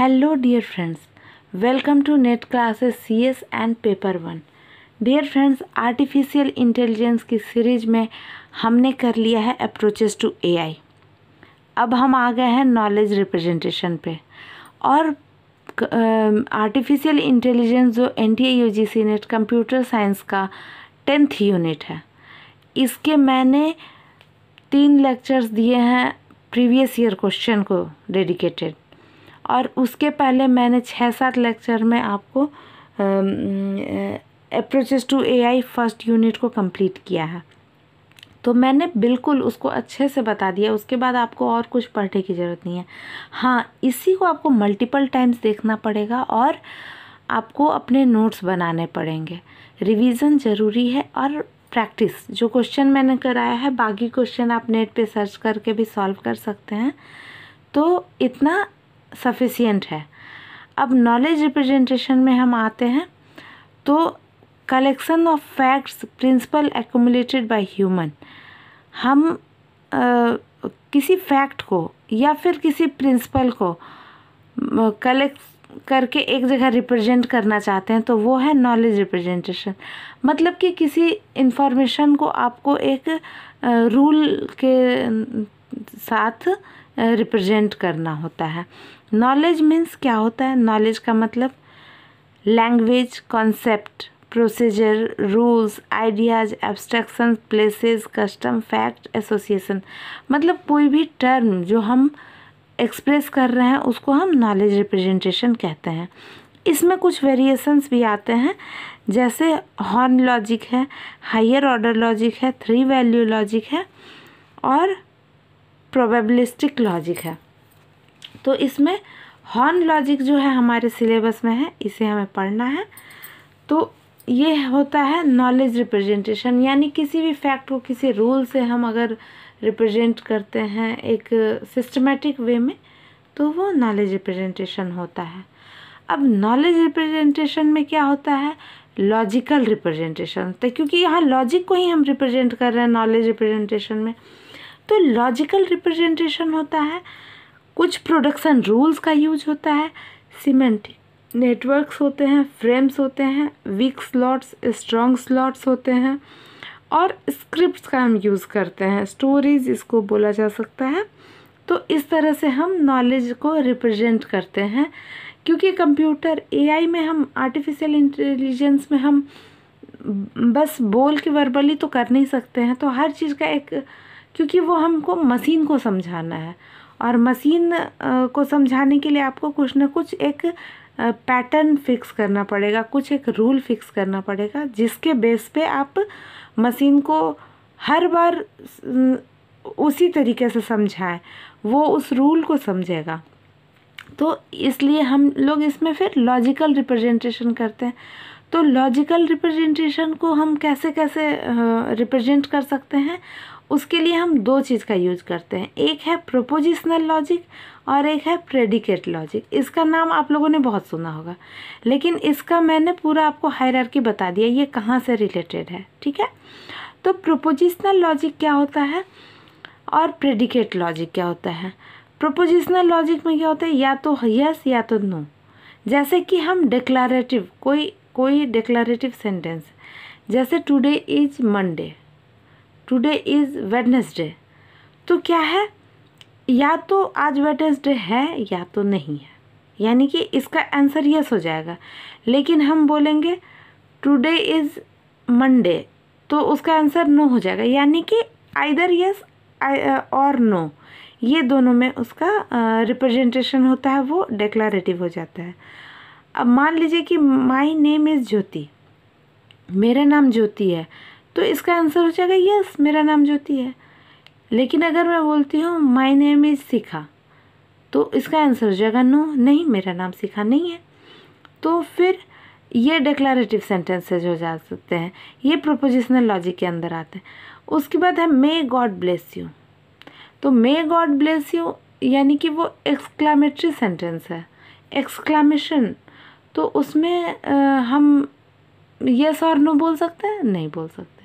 dear friends welcome to net classes C S and paper one dear friends artificial intelligence की series में हमने कर लिया है अप्रोचेस टू एआई अब हम आ गए हैं नॉलेज रिप्रेजेंटेशन पे और आर्टिफिशियल इंटेलिजेंस जो N T UGC net computer science का टेंथ यूनिट है इसके मैंने तीन लेक्चर्स दिए हैं प्रीवियस ईयर क्वेश्चन को डेडिकेटेड और उसके पहले मैंने छः सात लेक्चर में आपको approaches to AI first unit को कंप्लीट किया है तो मैंने बिल्कुल उसको अच्छे से बता दिया उसके बाद आपको और कुछ पढ़ने की ज़रूरत नहीं है हाँ इसी को आपको मल्टीपल टाइम्स देखना पड़ेगा और आपको अपने नोट्स बनाने पड़ेंगे रिवीजन ज़रूरी है और प्रैक्टिस जो क्वेश्चन मैंने कराया है बाकी क्वेश्चन आप नेट पे सर्च करके भी सॉल्व कर सकते हैं तो इतना सफिशियंट है अब नॉलेज रिप्रेजेंटेशन में हम आते हैं तो collection of facts principle accumulated by human हम आ, किसी फैक्ट को या फिर किसी प्रिंसिपल को कलेक्ट करके एक जगह रिप्रेजेंट करना चाहते हैं तो वो है नॉलेज रिप्रेजेंटेशन मतलब कि किसी इंफॉर्मेशन को आपको एक रूल के साथ रिप्रेजेंट करना होता है नॉलेज मीन्स क्या होता है नॉलेज का मतलब language concept procedure rules ideas abstraction places custom fact association मतलब कोई भी टर्म जो हम एक्सप्रेस कर रहे हैं उसको हम नॉलेज रिप्रेजेंटेशन कहते हैं इसमें कुछ वेरिएशंस भी आते हैं जैसे हॉर्न लॉजिक है हायर ऑर्डर लॉजिक है थ्री वैल्यू लॉजिक है और प्रोबेबलिस्टिक लॉजिक है तो इसमें हॉर्न लॉजिक जो है हमारे सिलेबस में है इसे हमें पढ़ना है तो ये होता है नॉलेज रिप्रेजेंटेशन यानी किसी भी फैक्ट को किसी रूल से हम अगर रिप्रेजेंट करते हैं एक सिस्टमेटिक वे में तो वो नॉलेज रिप्रेजेंटेशन होता है अब नॉलेज रिप्रेजेंटेशन में क्या होता है लॉजिकल रिप्रेजेंटेशन होता है क्योंकि यहाँ लॉजिक को ही हम रिप्रेजेंट कर रहे हैं नॉलेज रिप्रेजेंटेशन में तो लॉजिकल रिप्रेजेंटेशन होता है कुछ प्रोडक्शन रूल्स का यूज होता है सीमेंट नेटवर्क्स होते हैं फ्रेम्स होते हैं वीक स्लॉट्स स्ट्रॉन्ग स्लॉट्स होते हैं और स्क्रिप्ट्स का हम यूज़ करते हैं स्टोरीज इसको बोला जा सकता है तो इस तरह से हम नॉलेज को रिप्रेजेंट करते हैं क्योंकि कंप्यूटर एआई में हम आर्टिफिशियल इंटेलिजेंस में हम बस बोल के वर्बली तो कर नहीं सकते हैं तो हर चीज़ का एक क्योंकि वो हमको मशीन को समझाना है और मशीन को समझाने के लिए आपको कुछ ना कुछ एक पैटर्न फिक्स करना पड़ेगा कुछ एक रूल फिक्स करना पड़ेगा जिसके बेस पे आप मशीन को हर बार उसी तरीके से समझाएं वो उस रूल को समझेगा तो इसलिए हम लोग इसमें फिर लॉजिकल रिप्रेजेंटेशन करते हैं तो लॉजिकल रिप्रेजेंटेशन को हम कैसे कैसे रिप्रेजेंट कर सकते हैं उसके लिए हम दो चीज़ का यूज करते हैं एक है प्रोपोजिशनल लॉजिक और एक है प्रेडिकेट लॉजिक इसका नाम आप लोगों ने बहुत सुना होगा लेकिन इसका मैंने पूरा आपको हायरार्की बता दिया ये कहाँ से रिलेटेड है ठीक है तो प्रोपोजिशनल लॉजिक क्या होता है और प्रेडिकेट लॉजिक क्या होता है प्रोपोजिशनल लॉजिक में क्या होता है या तो यस या तो नो जैसे कि हम डिक्लारेटिव कोई कोई डिक्लारेटिव सेंटेंस जैसे today is Monday today is Wednesday तो क्या है या तो आज वेडनेसडे है या तो नहीं है यानी कि इसका आंसर यस हो जाएगा लेकिन हम बोलेंगे टुडे इज़ मंडे तो उसका आंसर नो हो जाएगा यानी कि आइदर यस और नो ये दोनों में उसका रिप्रेजेंटेशन uh, होता है वो डिक्लारेटिव हो जाता है अब मान लीजिए कि माई नेम इज़ ज्योति मेरा नाम ज्योति है तो इसका आंसर हो जाएगा यस मेरा नाम ज्योति है लेकिन अगर मैं बोलती हूँ माई नेम इज़ सिखा तो इसका आंसर हो जाएगा नो नहीं मेरा नाम सिखा नहीं है तो फिर ये डिक्लारेटिव सेंटेंसेज हो जा सकते हैं ये प्रोपोजिशनल लॉजिक के अंदर आते हैं उसके बाद है मे गॉड ब्लेस यू तो मे गॉड ब्लेस यू यानी कि वो एक्सक्लामेटरी सेंटेंस है एक्सक्लामेशन तो उसमें आ, हम यस और नो बोल सकते हैं नहीं बोल सकते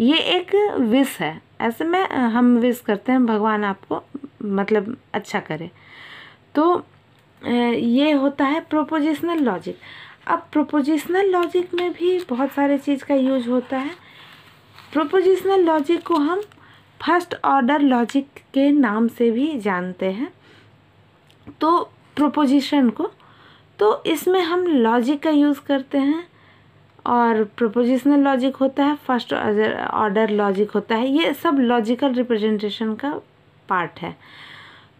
ये एक विश है ऐसे में हम विश करते हैं भगवान आपको मतलब अच्छा करे तो ये होता है प्रोपोजिशनल लॉजिक अब प्रोपोजिशनल लॉजिक में भी बहुत सारे चीज़ का यूज होता है प्रोपोजिशनल लॉजिक को हम फर्स्ट ऑर्डर लॉजिक के नाम से भी जानते हैं तो प्रोपोजिशन को तो इसमें हम लॉजिक का यूज़ करते हैं और प्रपोजिशनल लॉजिक होता है फर्स्ट ऑर्डर लॉजिक होता है ये सब लॉजिकल रिप्रेजेंटेशन का पार्ट है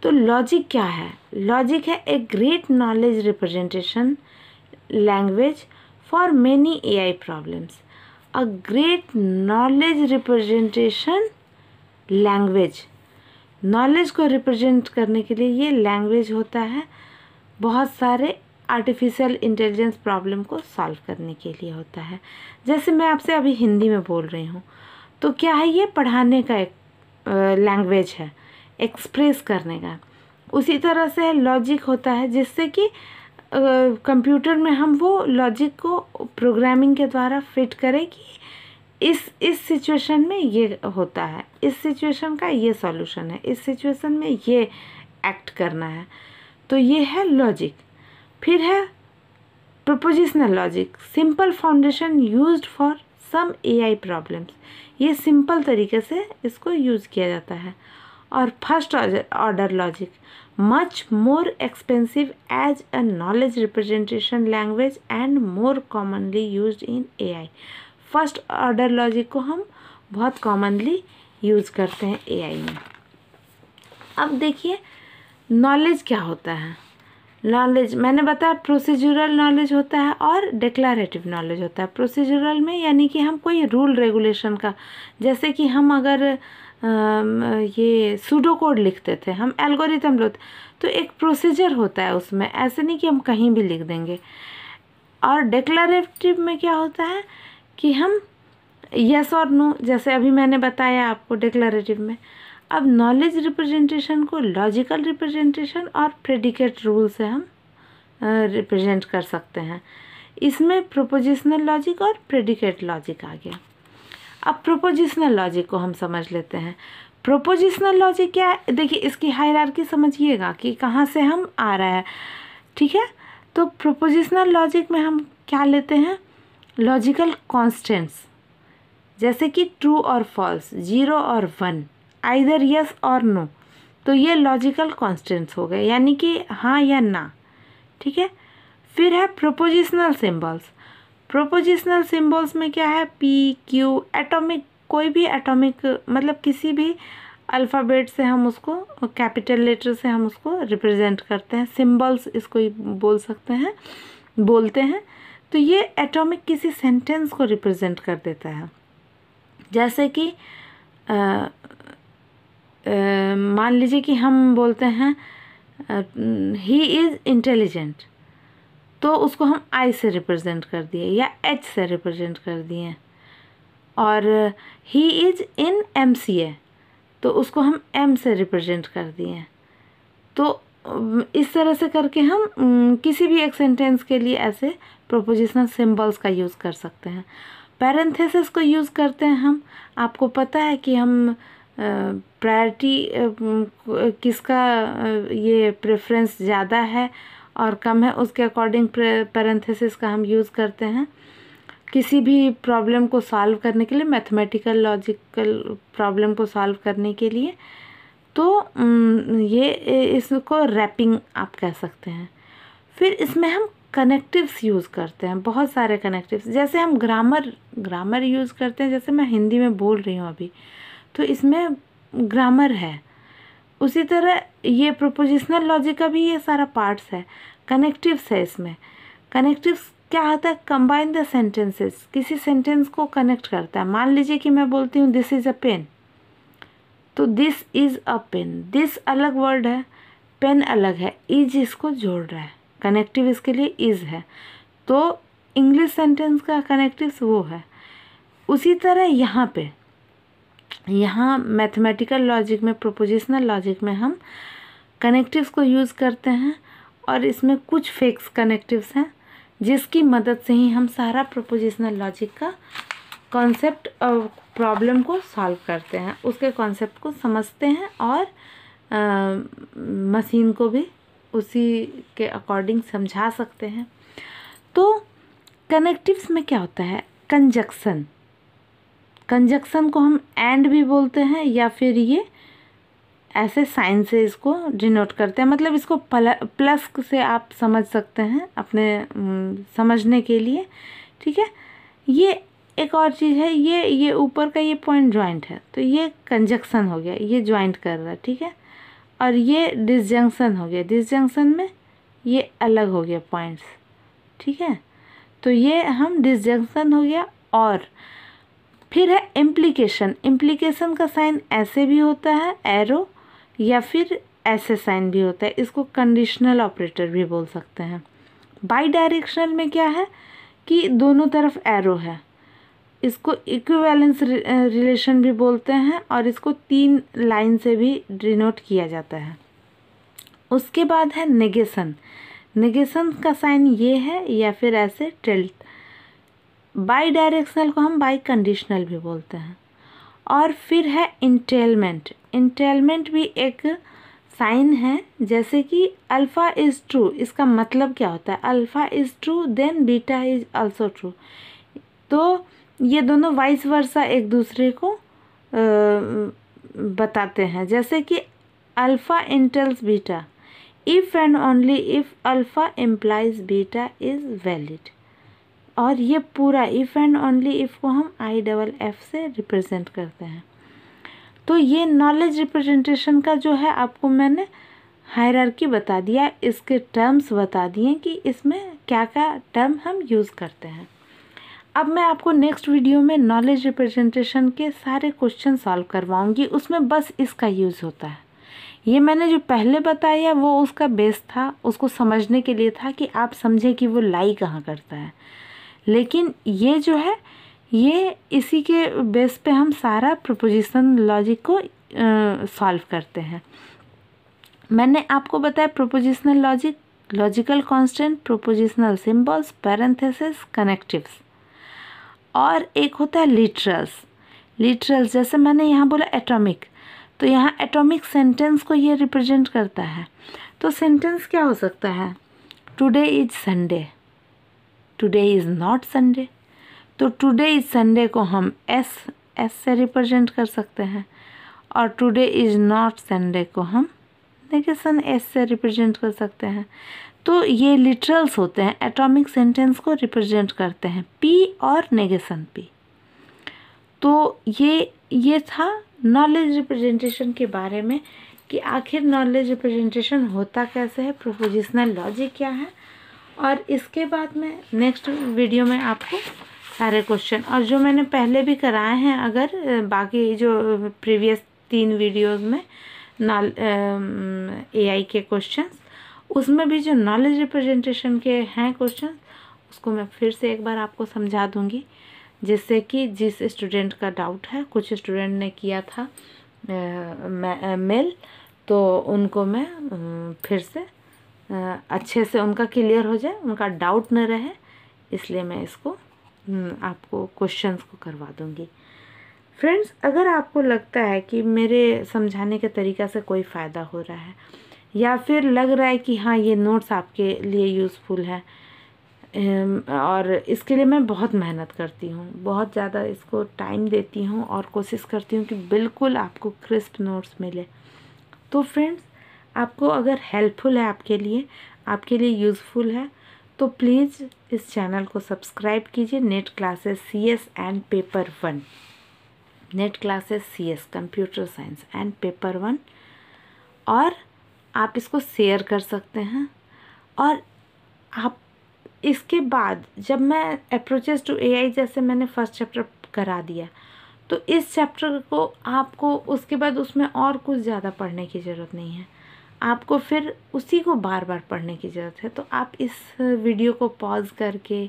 तो लॉजिक क्या है लॉजिक है a great knowledge representation language for many AI problems a great knowledge representation language knowledge को रिप्रेजेंट करने के लिए ये लैंग्वेज होता है बहुत सारे आर्टिफिशियल इंटेलिजेंस प्रॉब्लम को सॉल्व करने के लिए होता है जैसे मैं आपसे अभी हिंदी में बोल रही हूँ तो क्या है ये पढ़ाने का एक लैंग्वेज है एक्सप्रेस करने का उसी तरह से लॉजिक होता है जिससे कि कंप्यूटर में हम वो लॉजिक को प्रोग्रामिंग के द्वारा फिट करें कि इस इस सिचुएशन में ये होता है इस सिचुएशन का ये सॉल्यूशन है इस सिचुएशन में ये एक्ट करना है तो ये है लॉजिक फिर है propositional logic simple foundation use for some AI problems ये सिंपल तरीके से इसको यूज़ किया जाता है और first order logic much more expensive as a knowledge representation language and more commonly use in AI first order logic को हम बहुत कॉमनली यूज़ करते हैं एआई में अब देखिए नॉलेज क्या होता है नॉलेज मैंने बताया प्रोसीजरल नॉलेज होता है और डिक्लारेटिव नॉलेज होता है प्रोसीजरल में यानी कि हम कोई रूल रेगुलेशन का जैसे कि हम अगर ये सूडो कोड लिखते थे हम एल्गोरिथम लोते तो एक प्रोसीजर होता है उसमें ऐसे नहीं कि हम कहीं भी लिख देंगे और डिक्लारेटिव में क्या होता है कि हम यस और नो जैसे अभी मैंने बताया आपको डिक्लारेटिव में अब नॉलेज रिप्रेजेंटेशन को लॉजिकल रिप्रेजेंटेशन और प्रेडिकेट रूल से हम रिप्रेजेंट कर सकते हैं इसमें प्रोपोजिशनल लॉजिक और प्रेडिकेट लॉजिक आ गया अब प्रोपोजिशनल लॉजिक को हम समझ लेते हैं प्रोपोजिशनल लॉजिक क्या है देखिए इसकी हायरार्की समझिएगा कि कहाँ से हम आ रहा है ठीक है तो प्रोपोजिशनल लॉजिक में हम क्या लेते हैं लॉजिकल कॉन्स्टेंट्स जैसे कि ट्रू और फॉल्स जीरो और वन आइधर यस और नो तो ये लॉजिकल कॉन्स्टेंट्स हो गए यानी कि हाँ या ना ठीक है फिर है प्रोपोजिशनल सिम्बल्स प्रोपोजिशनल सिंबल्स में क्या है पी क्यू एटॉमिक कोई भी एटॉमिक मतलब किसी भी अल्फ़ाबेट से हम उसको कैपिटल लेटर से हम उसको रिप्रेजेंट करते हैं सिम्बल्स इसको बोल सकते हैं बोलते हैं तो ये एटॉमिक किसी सेंटेंस को रिप्रेजेंट कर देता है जैसे कि मान लीजिए कि हम बोलते हैं ही इज़ इंटेलिजेंट तो उसको हम आई से रिप्रेजेंट कर दिए या एच से रिप्रेजेंट कर दिए और he is in M C ए तो उसको हम एम से रिप्रेजेंट कर दिए तो इस तरह से करके हम किसी भी एक सेंटेंस के लिए ऐसे प्रोपोजिशनल सिंबल्स का यूज़ कर सकते हैं पैरेंथेसिस को यूज़ करते हैं हम आपको पता है कि हम प्रायरिटी किसका ये प्रेफरेंस ज़्यादा है और कम है उसके अकॉर्डिंग पैरेंथेसिस का हम यूज़ करते हैं किसी भी प्रॉब्लम को सॉल्व करने के लिए मैथमेटिकल लॉजिकल प्रॉब्लम को सॉल्व करने के लिए तो ये इसको रैपिंग आप कह सकते हैं फिर इसमें हम कनेक्टिव्स यूज़ करते हैं बहुत सारे कनेक्टिव्स जैसे हम ग्रामर ग्रामर यूज़ करते हैं जैसे मैं हिंदी में बोल रही हूँ अभी तो इसमें ग्रामर है उसी तरह ये प्रोपोजिशनल लॉजिक का भी ये सारा पार्ट्स है कनेक्टिव्स है इसमें कनेक्टिव्स क्या होता है कंबाइन द सेंटेंसेस किसी सेंटेंस को कनेक्ट करता है मान लीजिए कि मैं बोलती हूँ दिस इज़ अ पेन तो this is a pen this अलग वर्ड है पेन अलग है इज इसको जोड़ रहा है कनेक्टिव इसके लिए इज है तो इंग्लिश सेंटेंस का कनेक्टिव वो है उसी तरह यहाँ पे यहाँ मैथमेटिकल लॉजिक में प्रोपोजिशनल लॉजिक में हम कनेक्टिव्स को यूज़ करते हैं और इसमें कुछ फेक्स कनेक्टिव्स हैं जिसकी मदद से ही हम सारा प्रोपोजिशनल लॉजिक का कॉन्सेप्ट प्रॉब्लम को सॉल्व करते हैं उसके कॉन्सेप्ट को समझते हैं और आ, मशीन को भी उसी के अकॉर्डिंग समझा सकते हैं तो कनेक्टिव्स में क्या होता है कंजक्शन कंजक्शन को हम एंड भी बोलते हैं या फिर ये ऐसे साइन से इसको डिनोट करते हैं मतलब इसको प्लस से आप समझ सकते हैं अपने समझने के लिए ठीक है ये एक और चीज़ है ये ये ऊपर का ये पॉइंट ज्वाइंट है तो ये कंजक्शन हो गया ये ज्वाइंट कर रहा है ठीक है और ये डिसजंक्शन हो गया डिसजंक्शन में ये अलग हो गया पॉइंट्स ठीक है तो ये हम डिसजंक्शन हो गया और फिर है इम्प्लीकेशन इम्प्लीकेशन का साइन ऐसे भी होता है एरो या फिर ऐसे साइन भी होता है इसको कंडीशनल ऑपरेटर भी बोल सकते हैं बाई डायरेक्शनल में क्या है कि दोनों तरफ एरो है इसको इक्विवेलेंस रिलेशन भी बोलते हैं और इसको तीन लाइन से भी डिनोट किया जाता है उसके बाद है नेगेशन नेगेशन का साइन ये है या फिर ऐसे टिल्ट बाई डायरेक्शनल को हम बाई कंडीशनल भी बोलते हैं और फिर है इंटेलमेंट इंटेलमेंट भी एक साइन है जैसे कि अल्फ़ा इज़ ट्रू इसका मतलब क्या होता है alpha is true then beta is also true तो ये दोनों वाइस वर्षा एक दूसरे को आ, बताते हैं जैसे कि alpha entails beta if and only if alpha implies beta is valid और ये पूरा इफ़ एंड ओनली इफ़ को हम आई डबल एफ से रिप्रेजेंट करते हैं तो ये नॉलेज रिप्रेजेंटेशन का जो है आपको मैंने हायरार्की बता दिया इसके टर्म्स बता दिए कि इसमें क्या क्या टर्म हम यूज़ करते हैं अब मैं आपको नेक्स्ट वीडियो में नॉलेज रिप्रेजेंटेशन के सारे क्वेश्चन सॉल्व करवाऊंगी उसमें बस इसका यूज़ होता है ये मैंने जो पहले बताया वो उसका बेस था उसको समझने के लिए था कि आप समझें कि वो लाई कहाँ करता है लेकिन ये जो है ये इसी के बेस पे हम सारा प्रोपोजिशन लॉजिक को सॉल्व करते हैं मैंने आपको बताया propositional logic logical constant propositional symbols parenthesis connectives और एक होता है लिटरल्स लिटरल्स जैसे मैंने यहाँ बोला एटॉमिक तो यहाँ एटॉमिक सेंटेंस को ये रिप्रेजेंट करता है तो सेंटेंस क्या हो सकता है today is Sunday today is not Sunday तो टुडे इज़ संडे को हम एस एस से रिप्रेजेंट कर सकते हैं और टुडे इज़ नॉट संडे को हम नेगेशन एस से रिप्रेजेंट कर सकते हैं तो ये लिटरल्स होते हैं एटॉमिक सेंटेंस को रिप्रेजेंट करते हैं पी और नेगेशन पी तो ये ये था नॉलेज रिप्रेजेंटेशन के बारे में कि आखिर नॉलेज रिप्रेजेंटेशन होता कैसे है प्रोपोजिशनल लॉजिक क्या है और इसके बाद मैं नेक्स्ट वीडियो में आपको सारे क्वेश्चन और जो मैंने पहले भी कराए हैं अगर बाकी जो प्रीवियस तीन वीडियोस में नॉल एआई के क्वेश्चंस उसमें भी जो नॉलेज रिप्रेजेंटेशन के हैं क्वेश्चन उसको मैं फिर से एक बार आपको समझा दूँगी जिससे कि जिस स्टूडेंट का डाउट है कुछ स्टूडेंट ने किया था मेल तो उनको मैं फिर से अच्छे से उनका क्लियर हो जाए उनका डाउट न रहे इसलिए मैं इसको हम्म, आपको क्वेश्चंस को करवा दूंगी फ्रेंड्स अगर आपको लगता है कि मेरे समझाने के तरीका से कोई फ़ायदा हो रहा है या फिर लग रहा है कि हाँ ये नोट्स आपके लिए यूज़फुल है और इसके लिए मैं बहुत मेहनत करती हूँ बहुत ज़्यादा इसको टाइम देती हूँ और कोशिश करती हूँ कि बिल्कुल आपको क्रिस्प नोट्स मिले तो फ्रेंड्स आपको अगर हेल्पफुल है आपके लिए आपके लिए यूज़फुल है तो प्लीज़ इस चैनल को सब्सक्राइब कीजिए net classes C S and paper one net classes C S computer science and paper one और आप इसको शेयर कर सकते हैं और आप इसके बाद जब मैं अप्रोचेस टू एआई जैसे मैंने फर्स्ट चैप्टर करा दिया तो इस चैप्टर को आपको उसके बाद उसमें और कुछ ज़्यादा पढ़ने की ज़रूरत नहीं है आपको फिर उसी को बार बार पढ़ने की ज़रूरत है तो आप इस वीडियो को पॉज करके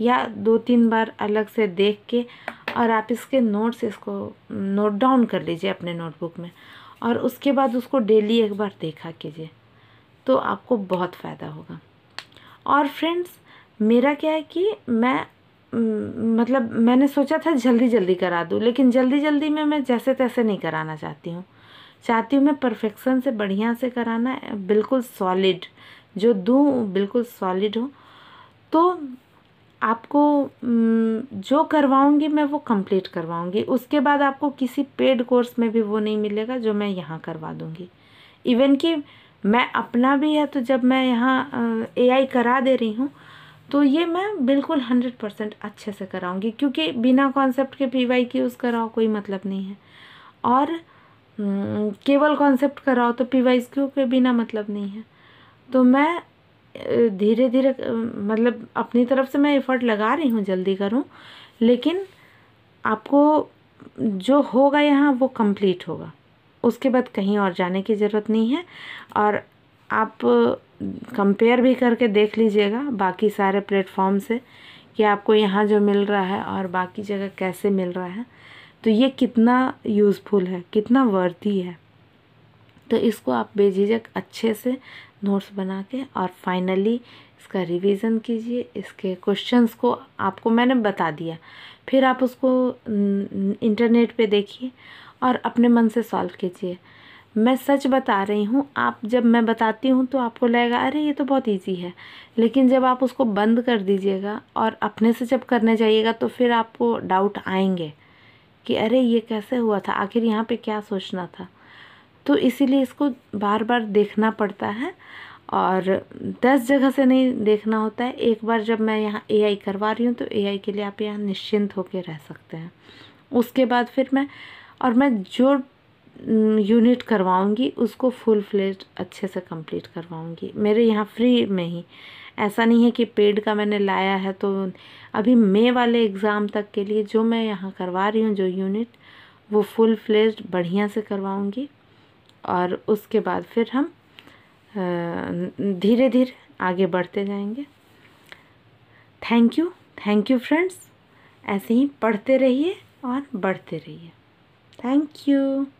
या दो तीन बार अलग से देख के और आप इसके नोट्स इसको नोट डाउन कर लीजिए अपने नोटबुक में और उसके बाद उसको डेली एक बार देखा कीजिए तो आपको बहुत फ़ायदा होगा और फ्रेंड्स मेरा क्या है कि मैं मतलब मैंने सोचा था जल्दी जल्दी करा दूँ लेकिन जल्दी जल्दी में मैं जैसे तैसे नहीं कराना चाहती हूँ चाहती हूँ मैं परफेक्शन से बढ़िया से कराना बिल्कुल सॉलिड जो दूँ बिल्कुल सॉलिड हो तो आपको जो करवाऊँगी मैं वो कंप्लीट करवाऊँगी उसके बाद आपको किसी पेड कोर्स में भी वो नहीं मिलेगा जो मैं यहाँ करवा दूँगी इवन कि मैं अपना भी है तो जब मैं यहाँ एआई करा दे रही हूँ तो ये मैं बिल्कुल हंड्रेड परसेंट अच्छे से कराऊँगी क्योंकि बिना कॉन्सेप्ट के पी वाई की यूज़ कराओ कोई मतलब नहीं है और हम्म, केवल कॉन्सेप्ट कराओ तो पी वाइज क्यू के बिना मतलब नहीं है तो मैं धीरे धीरे मतलब अपनी तरफ से मैं एफर्ट लगा रही हूँ जल्दी करूँ लेकिन आपको जो होगा यहाँ वो कंप्लीट होगा उसके बाद कहीं और जाने की ज़रूरत नहीं है और आप कंपेयर भी करके देख लीजिएगा बाकी सारे प्लेटफॉर्म से कि आपको यहाँ जो मिल रहा है और बाकी जगह कैसे मिल रहा है तो ये कितना यूज़फुल है कितना वर्दी है तो इसको आप बेझिझक अच्छे से नोट्स बना के और फाइनली इसका रिवीजन कीजिए इसके क्वेश्चंस को आपको मैंने बता दिया फिर आप उसको इंटरनेट पे देखिए और अपने मन से सॉल्व कीजिए मैं सच बता रही हूँ आप जब मैं बताती हूँ तो आपको लगेगा अरे ये तो बहुत इजी है लेकिन जब आप उसको बंद कर दीजिएगा और अपने से जब करने जाइएगा तो फिर आपको डाउट आएंगे कि अरे ये कैसे हुआ था आखिर यहाँ पे क्या सोचना था तो इसीलिए इसको बार बार देखना पड़ता है और दस जगह से नहीं देखना होता है एक बार जब मैं यहाँ एआई करवा रही हूँ तो एआई के लिए आप यहाँ निश्चिंत होकर रह सकते हैं उसके बाद फिर मैं और मैं जो यूनिट करवाऊँगी उसको फुल फ्लेज अच्छे से कंप्लीट करवाऊँगी मेरे यहाँ फ्री में ही ऐसा नहीं है कि पेड का मैंने लाया है तो अभी मई वाले एग्ज़ाम तक के लिए जो मैं यहाँ करवा रही हूँ जो यूनिट वो फुल फ्लेस्ड बढ़िया से करवाऊँगी और उसके बाद फिर हम धीरे धीरे आगे बढ़ते जाएंगे thank you thank you friends ऐसे ही पढ़ते रहिए और बढ़ते रहिए थैंक यू